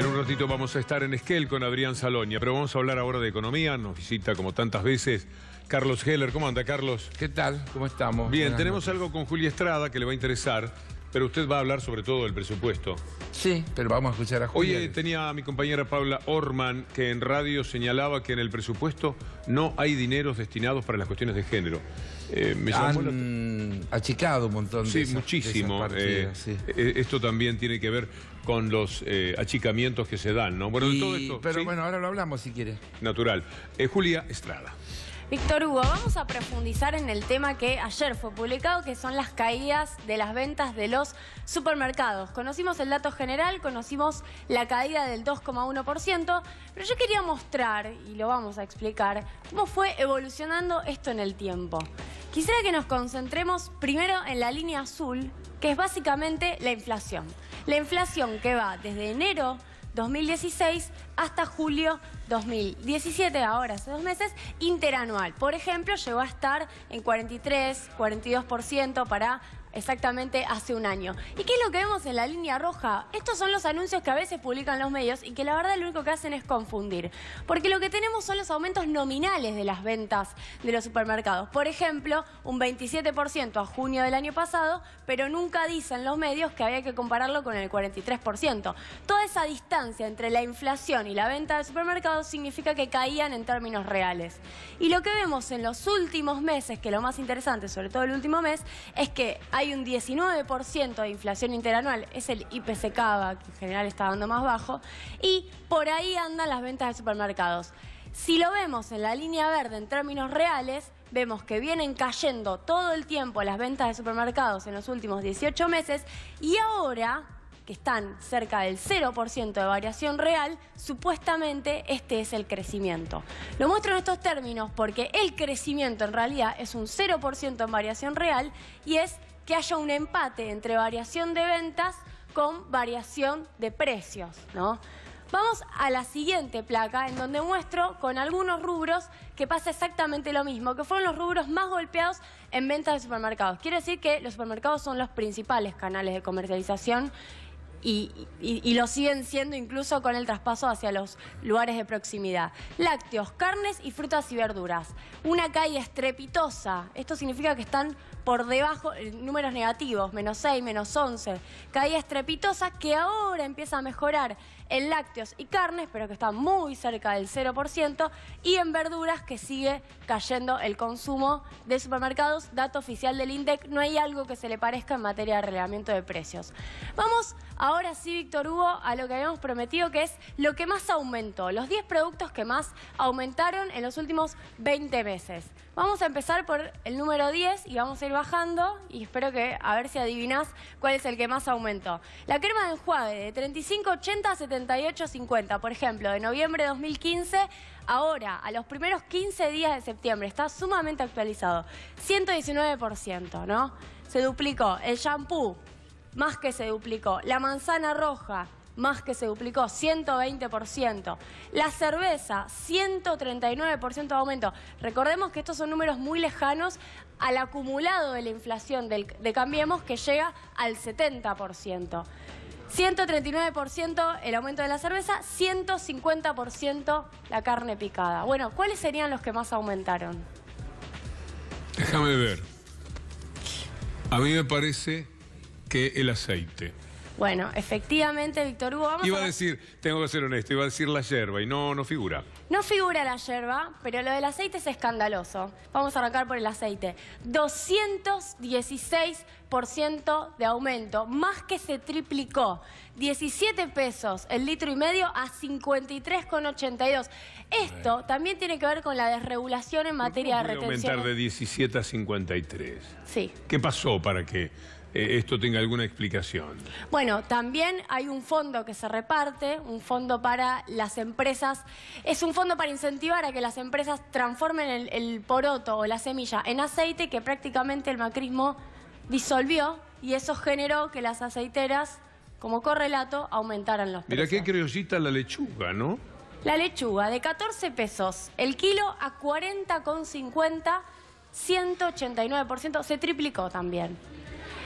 En un ratito vamos a estar en Esquel con Adrián Salonia, pero vamos a hablar ahora de economía. Nos visita, como tantas veces, Carlos Heller. ¿Cómo anda, Carlos? ¿Qué tal? ¿Cómo estamos? Bien, tenemos algo con Julia Estrada que le va a interesar, pero usted va a hablar sobre todo del presupuesto. Sí, pero vamos a escuchar a Julia. Hoy eh, tenía a mi compañera Paula Orman, que en radio señalaba que en el presupuesto no hay dineros destinados para las cuestiones de género. Eh, me llamó achicado un montón esas, muchísimo. Eh, eh, esto también tiene que ver con los achicamientos que se dan, ¿no? Bueno, de todo esto, Pero bueno, ahora lo hablamos si quiere. Natural. Julia Estrada. Víctor Hugo, vamos a profundizar en el tema que ayer fue publicado, que son las caídas de las ventas de los supermercados. Conocimos el dato general, conocimos la caída del 2,1%, pero yo quería mostrar, y lo vamos a explicar, cómo fue evolucionando esto en el tiempo. Quisiera que nos concentremos primero en la línea azul, que es básicamente la inflación. La inflación que va desde enero 2016 hasta julio 2017, ahora hace dos meses, interanual. Por ejemplo, llegó a estar en 43, 42% para exactamente hace un año. ¿Y qué es lo que vemos en la línea roja? Estos son los anuncios que a veces publican los medios y que la verdad lo único que hacen es confundir. Porque lo que tenemos son los aumentos nominales de las ventas de los supermercados. Por ejemplo, un 27% a junio del año pasado, pero nunca dicen los medios que había que compararlo con el 43%. Toda esa distancia entre la inflación y la venta de supermercados significa que caían en términos reales. Y lo que vemos en los últimos meses, que lo más interesante, sobre todo el último mes, es que hay un 19% de inflación interanual, es el IPCK que en general está dando más bajo, y por ahí andan las ventas de supermercados. Si lo vemos en la línea verde en términos reales, vemos que vienen cayendo todo el tiempo las ventas de supermercados en los últimos 18 meses y ahora que están cerca del 0% de variación real, supuestamente este es el crecimiento. Lo muestro en estos términos porque el crecimiento en realidad es un 0% en variación real y es que haya un empate entre variación de ventas con variación de precios, ¿no? Vamos a la siguiente placa, en donde muestro con algunos rubros que pasa exactamente lo mismo, que fueron los rubros más golpeados en ventas de supermercados. Quiere decir que los supermercados son los principales canales de comercialización y, lo siguen siendo incluso con el traspaso hacia los lugares de proximidad. Lácteos, carnes y frutas y verduras. Una calle estrepitosa. Esto significa que están por debajo, eh, números negativos, menos 6, menos 11, caída estrepitosa que ahora empieza a mejorar en lácteos y carnes, pero que está muy cerca del 0%, y en verduras que sigue cayendo el consumo de supermercados, dato oficial del INDEC, no hay algo que se le parezca en materia de relevamiento de precios. Vamos ahora sí, Víctor Hugo, a lo que habíamos prometido, que es lo que más aumentó, los 10 productos que más aumentaron en los últimos 20 meses. Vamos a empezar por el número 10 y vamos a ir bajando y espero que a ver si adivinás cuál es el que más aumentó. La crema de enjuague de 35,80 a 78,50, por ejemplo, de noviembre de 2015 ahora, a los primeros 15 días de septiembre, está sumamente actualizado. 119%, ¿no? Se duplicó. El shampoo, más que se duplicó. La manzana roja, más que se duplicó, 120%. La cerveza, 139% de aumento. Recordemos que estos son números muy lejanos al acumulado de la inflación de Cambiemos que llega al 70%. 139% el aumento de la cerveza, 150% la carne picada. Bueno, ¿cuáles serían los que más aumentaron? Déjame ver. A mí me parece que el aceite. Bueno, efectivamente, Víctor Hugo, vamos Iba a... decir, tengo que ser honesto, iba a decir la yerba y no, no figura. No figura la yerba, pero lo del aceite es escandaloso. Vamos a arrancar por el aceite. 216% de aumento, más que se triplicó. 17 pesos el litro y medio a 53,82. Esto también tiene que ver con la desregulación en materia de retención. aumentar de 17 a 53? Sí. ¿Qué pasó para que eh, esto tenga alguna explicación. Bueno, también hay un fondo que se reparte, un fondo para las empresas. Es un fondo para incentivar a que las empresas transformen el, poroto o la semilla en aceite que prácticamente el macrismo disolvió y eso generó que las aceiteras, como correlato, aumentaran los precios. Mira qué criollita la lechuga, ¿no? La lechuga de 14 pesos el kilo a 40,50, 189%, se triplicó también.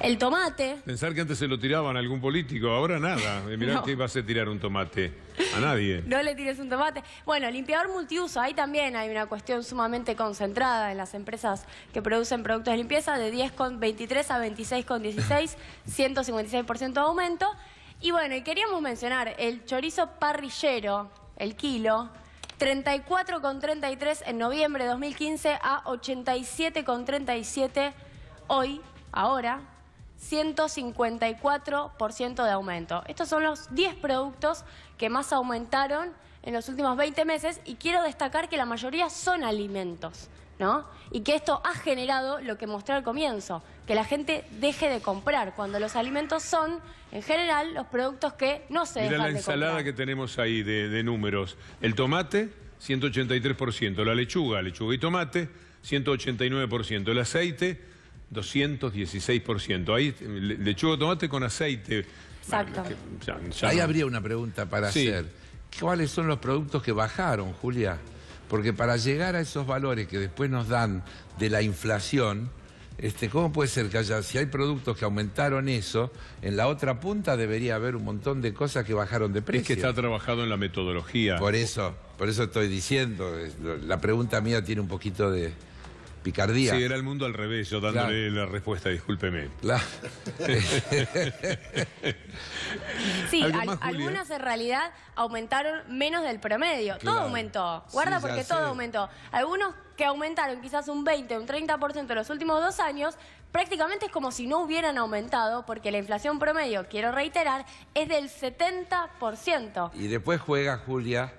El tomate. Pensar que antes se lo tiraban a algún político, ahora nada. Eh, mirá qué que vas a tirar un tomate. A nadie. No le tires un tomate. Bueno, limpiador multiuso, ahí también hay una cuestión sumamente concentrada en las empresas que producen productos de limpieza de 10,23 a 26,16, 156% de aumento. Y bueno, y queríamos mencionar el chorizo parrillero, el kilo, 34,33 en noviembre de 2015 a 87,37 hoy, ahora, 154% de aumento. Estos son los 10 productos que más aumentaron en los últimos 20 meses y quiero destacar que la mayoría son alimentos, ¿no? Y que esto ha generado lo que mostré al comienzo, que la gente deje de comprar, cuando los alimentos son, en general, los productos que no se deben. dejan de la ensalada que tenemos ahí de, de números. El tomate, 183%. La lechuga, lechuga y tomate, 189%. El aceite... 216%. Ahí lechuga tomate con aceite. Exacto. Ahí habría una pregunta para hacer. ¿Cuáles son los productos que bajaron, Julia? Porque para llegar a esos valores que después nos dan de la inflación, este, ¿cómo puede ser que haya, si hay productos que aumentaron eso, en la otra punta debería haber un montón de cosas que bajaron de precio? Es que está trabajado en la metodología. Por eso, por eso estoy diciendo, la pregunta mía tiene un poquito de, picardía. Sí, era el mundo al revés, yo dándole la respuesta, discúlpeme. sí, algunas en realidad aumentaron menos del promedio. Todo aumentó. Guarda porque todo aumentó. Algunos que aumentaron quizás un 20, un 30% en los últimos dos años, prácticamente es como si no hubieran aumentado, porque la inflación promedio, quiero reiterar, es del 70%. Y después juega, Julia,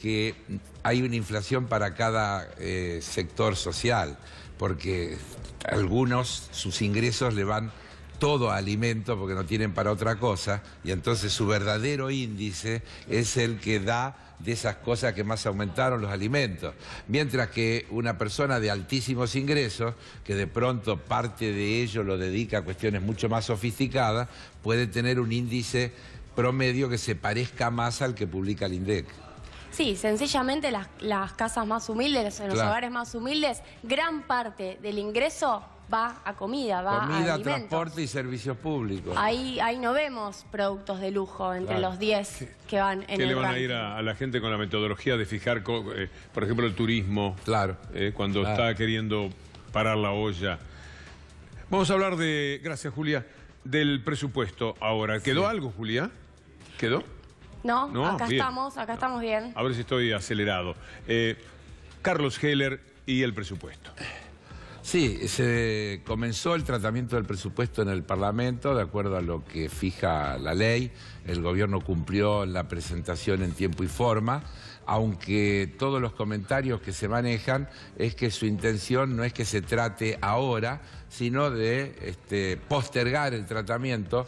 que hay una inflación para cada eh, sector social, porque algunos sus ingresos le van todo a alimento porque no tienen para otra cosa, y entonces su verdadero índice es el que da de esas cosas que más aumentaron los alimentos. Mientras que una persona de altísimos ingresos, que de pronto parte de ello lo dedica a cuestiones mucho más sofisticadas, puede tener un índice promedio que se parezca más al que publica el INDEC. Sí, sencillamente las, las casas más humildes, los hogares más humildes, gran parte del ingreso va a comida, va a alimentos. transporte y servicios públicos. Ahí, ahí no vemos productos de lujo entre los 10 que van en ¿Qué le van a ir a, la gente con la metodología de fijar, eh, por ejemplo, el turismo? Claro. Eh, cuando está queriendo parar la olla. Vamos a hablar de, gracias Julia, del presupuesto ahora. ¿Quedó algo, Julia? ¿Quedó? No, acá estamos, acá estamos bien. A ver si estoy acelerado. Eh, Carlos Heller y el presupuesto. Sí, se comenzó el tratamiento del presupuesto en el Parlamento, de acuerdo a lo que fija la ley. El gobierno cumplió la presentación en tiempo y forma, aunque todos los comentarios que se manejan es que su intención no es que se trate ahora, sino de este, postergar el tratamiento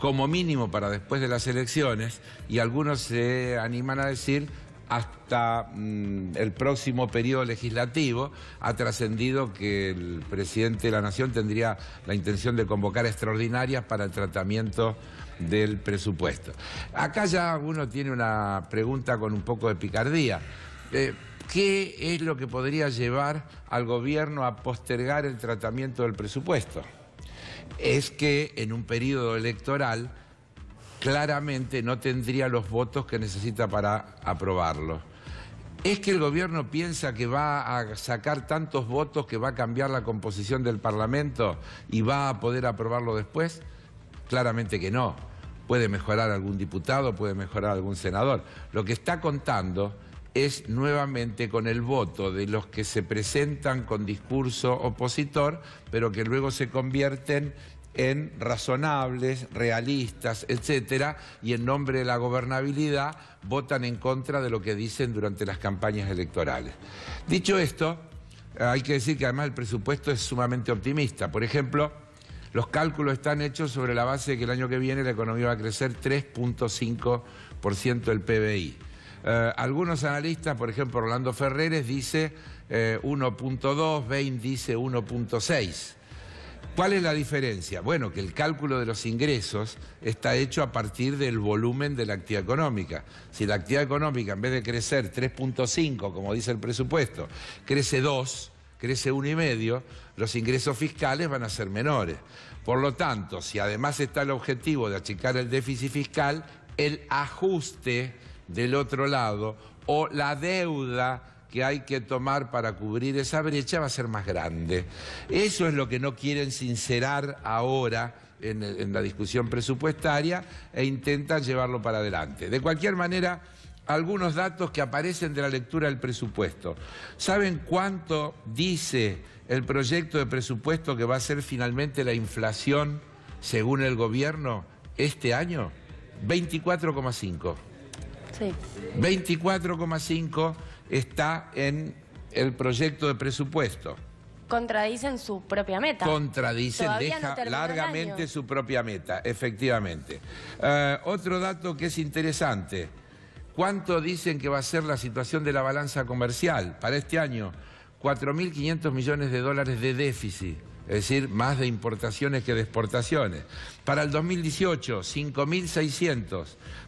como mínimo para después de las elecciones y algunos se animan a decir hasta mm, el próximo periodo legislativo ha trascendido que el presidente de la Nación tendría la intención de convocar extraordinarias para el tratamiento del presupuesto. Acá ya uno tiene una pregunta con un poco de picardía. Eh, ¿Qué es lo que podría llevar al gobierno a postergar el tratamiento del presupuesto? es que en un periodo electoral claramente no tendría los votos que necesita para aprobarlo. ¿Es que el gobierno piensa que va a sacar tantos votos que va a cambiar la composición del Parlamento y va a poder aprobarlo después? Claramente que no. Puede mejorar algún diputado, puede mejorar algún senador. Lo que está contando es nuevamente con el voto de los que se presentan con discurso opositor, pero que luego se convierten en razonables, realistas, etcétera, y en nombre de la gobernabilidad votan en contra de lo que dicen durante las campañas electorales. Dicho esto, hay que decir que además el presupuesto es sumamente optimista. Por ejemplo, los cálculos están hechos sobre la base de que el año que viene la economía va a crecer 3.5% del PBI. Eh, algunos analistas, por ejemplo Orlando Ferreres, dice 1.2, eh, Bain dice 1.6. ¿Cuál es la diferencia? Bueno, que el cálculo de los ingresos está hecho a partir del volumen de la actividad económica. Si la actividad económica, en vez de crecer 3.5, como dice el presupuesto, crece 2, crece 1,5, los ingresos fiscales van a ser menores. Por lo tanto, si además está el objetivo de achicar el déficit fiscal, el ajuste del otro lado o la deuda que hay que tomar para cubrir esa brecha va a ser más grande. Eso es lo que no quieren sincerar ahora en, la discusión presupuestaria e intentan llevarlo para adelante. De cualquier manera, algunos datos que aparecen de la lectura del presupuesto. ¿Saben cuánto dice el proyecto de presupuesto que va a ser finalmente la inflación, según el gobierno, este año? 24,5. 24,5 está en el proyecto de presupuesto. Contradicen su propia meta. Contradicen, deja largamente su propia meta, efectivamente. Eh, otro dato que es interesante. ¿Cuánto dicen que va a ser la situación de la balanza comercial para este año? 4.500 millones de dólares de déficit es decir, más de importaciones que de exportaciones. Para el 2018, 5.600.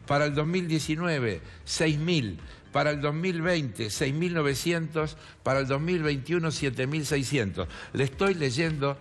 Para el 2019, 6.000. Para el 2020, 6.900. Para el 2021, 7.600. Le estoy leyendo,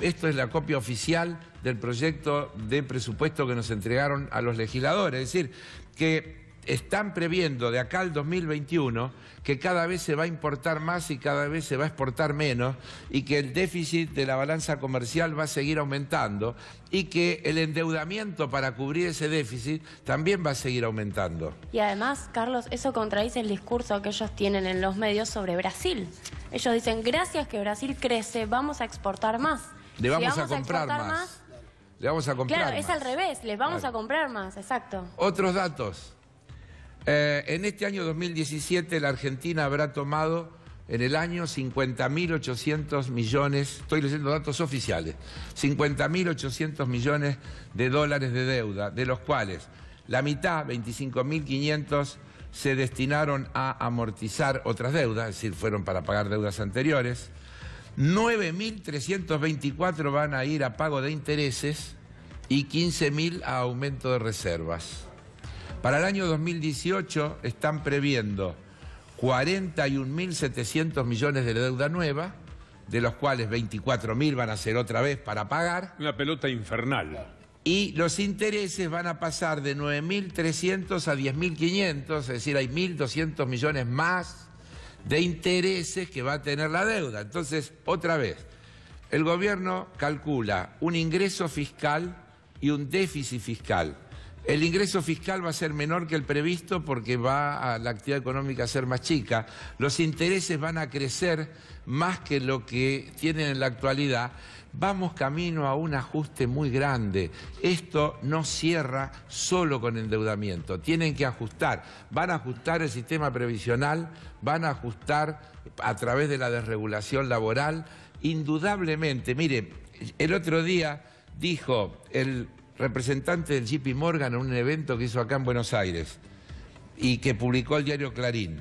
esto es la copia oficial del proyecto de presupuesto que nos entregaron a los legisladores. Es decir, que están previendo de acá al 2021 que cada vez se va a importar más y cada vez se va a exportar menos y que el déficit de la balanza comercial va a seguir aumentando y que el endeudamiento para cubrir ese déficit también va a seguir aumentando. Y además, Carlos, eso contradice el discurso que ellos tienen en los medios sobre Brasil. Ellos dicen, gracias que Brasil crece, vamos a exportar más. Le vamos, a comprar más. Le vamos a comprar claro, es al revés, les vamos a comprar más, exacto. Otros datos. Eh, en este año 2017 la Argentina habrá tomado en el año 50.800 millones, estoy leyendo datos oficiales, 50.800 millones de dólares de deuda, de los cuales la mitad, 25.500, se destinaron a amortizar otras deudas, es decir, fueron para pagar deudas anteriores. 9.324 van a ir a pago de intereses y 15.000 a aumento de reservas. Para el año 2018 están previendo 41.700 millones de deuda nueva, de los cuales 24.000 van a ser otra vez para pagar. Una pelota infernal. Y los intereses van a pasar de 9.300 a 10.500, es decir, hay 1.200 millones más de intereses que va a tener la deuda. Entonces, otra vez, el gobierno calcula un ingreso fiscal y un déficit fiscal el ingreso fiscal va a ser menor que el previsto porque va a la actividad económica a ser más chica. Los intereses van a crecer más que lo que tienen en la actualidad. Vamos camino a un ajuste muy grande. Esto no cierra solo con endeudamiento. Tienen que ajustar. Van a ajustar el sistema previsional, van a ajustar a través de la desregulación laboral. Indudablemente, mire, el otro día dijo el representante del JP Morgan en un evento que hizo acá en Buenos Aires y que publicó el diario Clarín.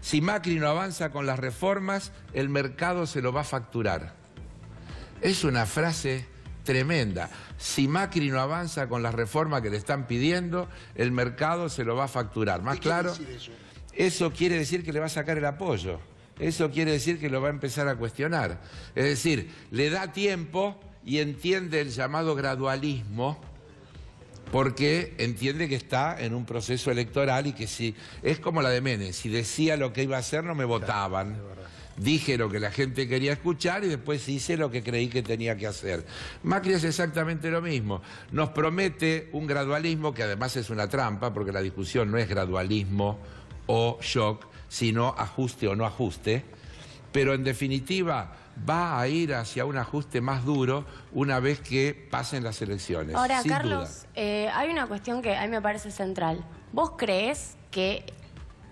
Si Macri no avanza con las reformas, el mercado se lo va a facturar. Es una frase tremenda. Si Macri no avanza con las reformas que le están pidiendo, el mercado se lo va a facturar. Más claro, eso? eso quiere decir que le va a sacar el apoyo. Eso quiere decir que lo va a empezar a cuestionar. Es decir, le da tiempo y entiende el llamado gradualismo porque entiende que está en un proceso electoral y que si es como la de Menes, si decía lo que iba a hacer no me votaban. Dije lo que la gente quería escuchar y después hice lo que creí que tenía que hacer. Macri es exactamente lo mismo. Nos promete un gradualismo que además es una trampa porque la discusión no es gradualismo o shock, sino ajuste o no ajuste. Pero en definitiva, va a ir hacia un ajuste más duro una vez que pasen las elecciones. Ahora, Carlos, eh, hay una cuestión que a mí me parece central. ¿Vos crees que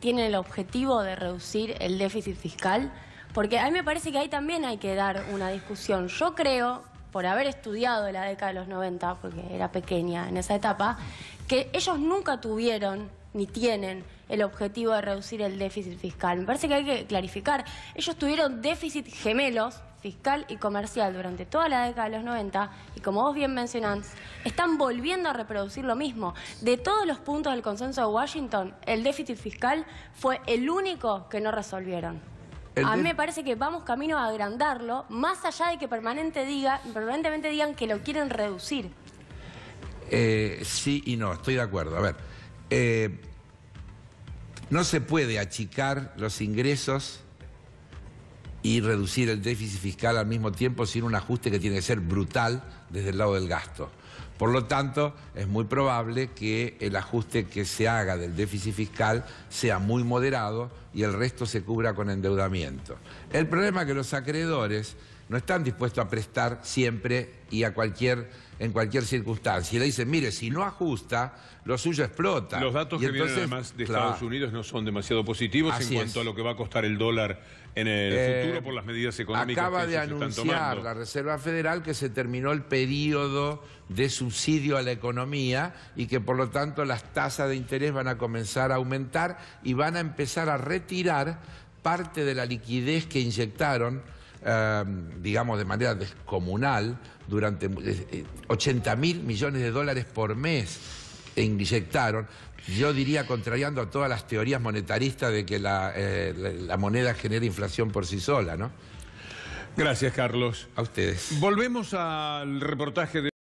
tiene el objetivo de reducir el déficit fiscal? Porque a mí me parece que ahí también hay que dar una discusión. Yo creo, por haber estudiado la década de los 90, porque era pequeña en esa etapa, que ellos nunca tuvieron ni tienen el objetivo de reducir el déficit fiscal. Me parece que hay que clarificar. Ellos tuvieron déficit gemelos, fiscal y comercial, durante toda la década de los 90, y como vos bien mencionás, están volviendo a reproducir lo mismo. De todos los puntos del consenso de Washington, el déficit fiscal fue el único que no resolvieron. A mí me parece que vamos camino a agrandarlo, más allá de que permanentemente digan que lo quieren reducir. Eh, sí y no, estoy de acuerdo. A ver, eh, no se puede achicar los ingresos y reducir el déficit fiscal al mismo tiempo sin un ajuste que tiene que ser brutal desde el lado del gasto. Por lo tanto, es muy probable que el ajuste que se haga del déficit fiscal sea muy moderado y el resto se cubra con endeudamiento. El problema es que los acreedores no están dispuestos a prestar siempre y a cualquier en cualquier circunstancia. Y le dicen, mire, si no ajusta, lo suyo explota. Los datos que vienen de Estados Unidos no son demasiado positivos en cuanto a lo que va a costar el dólar en el eh, futuro por las medidas económicas acaba de anunciar la Reserva Federal que se terminó el periodo de subsidio a la economía y que por lo tanto las tasas de interés van a comenzar a aumentar y van a empezar a retirar parte de la liquidez que inyectaron Em, digamos, de manera descomunal, durante 80 eh, mil millones de dólares por mes e inyectaron, yo diría contrariando a todas las teorías monetaristas de que eh, la, moneda genera inflación por sí sola, ¿no? Gracias, Carlos. A ustedes. Volvemos al reportaje de...